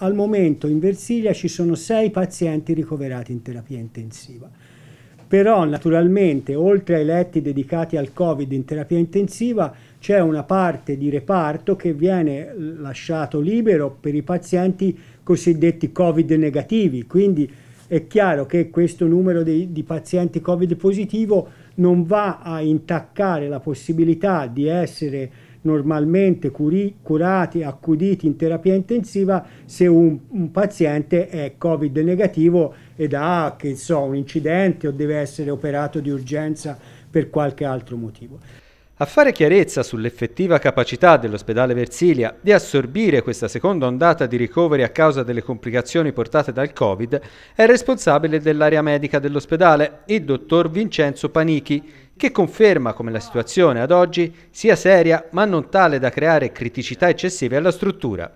al momento in Versilia ci sono sei pazienti ricoverati in terapia intensiva. Però naturalmente oltre ai letti dedicati al Covid in terapia intensiva c'è una parte di reparto che viene lasciato libero per i pazienti cosiddetti Covid negativi, quindi è chiaro che questo numero di, di, pazienti Covid positivo non va a intaccare la possibilità di essere normalmente curi, curati, accuditi in terapia intensiva se un, un paziente è covid negativo ed ha che so, un incidente o deve essere operato di urgenza per qualche altro motivo. A fare chiarezza sull'effettiva capacità dell'ospedale Versilia di assorbire questa seconda ondata di ricoveri a causa delle complicazioni portate dal Covid è responsabile dell'area medica dell'ospedale, il dottor Vincenzo Panichi, che conferma come la situazione ad oggi sia seria ma non tale da creare criticità eccessive alla struttura.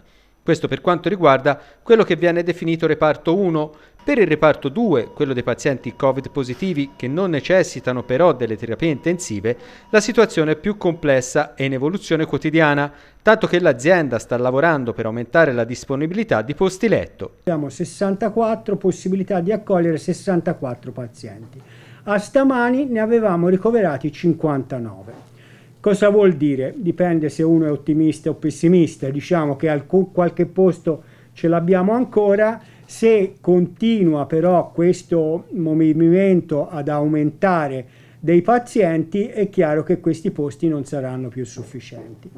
Questo per quanto riguarda quello che viene definito reparto 1, per il reparto 2, quello dei pazienti Covid positivi che non necessitano però delle terapie intensive, la situazione è più complessa e in evoluzione quotidiana, tanto che l'azienda sta lavorando per aumentare la disponibilità di posti letto. Abbiamo 64 possibilità di accogliere 64 pazienti a stamani ne avevamo ricoverati 59. Cosa vuol dire? Dipende se uno è ottimista o pessimista, diciamo che alcun, qualche posto ce l'abbiamo ancora, se continua però questo movimento ad aumentare dei pazienti è chiaro che questi posti non saranno più sufficienti.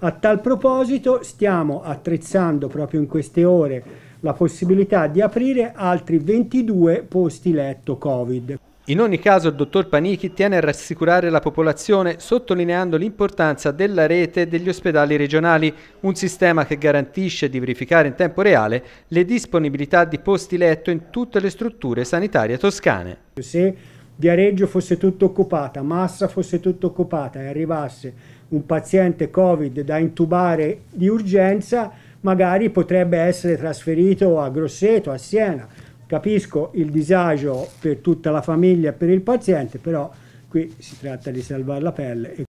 A tal proposito stiamo attrezzando proprio in queste ore la possibilità di aprire altri 22 posti letto Covid. In ogni caso il dottor Panichi tiene a rassicurare la popolazione sottolineando l'importanza della rete degli ospedali regionali, un sistema che garantisce di verificare in tempo reale le disponibilità di posti letto in tutte le strutture sanitarie toscane. Se Viareggio fosse tutto occupata, Massa fosse tutto occupata e arrivasse un paziente Covid da intubare di urgenza, magari potrebbe essere trasferito a Grosseto, a Siena Capisco il disagio per tutta la famiglia e per il paziente, però qui si tratta di salvare la pelle.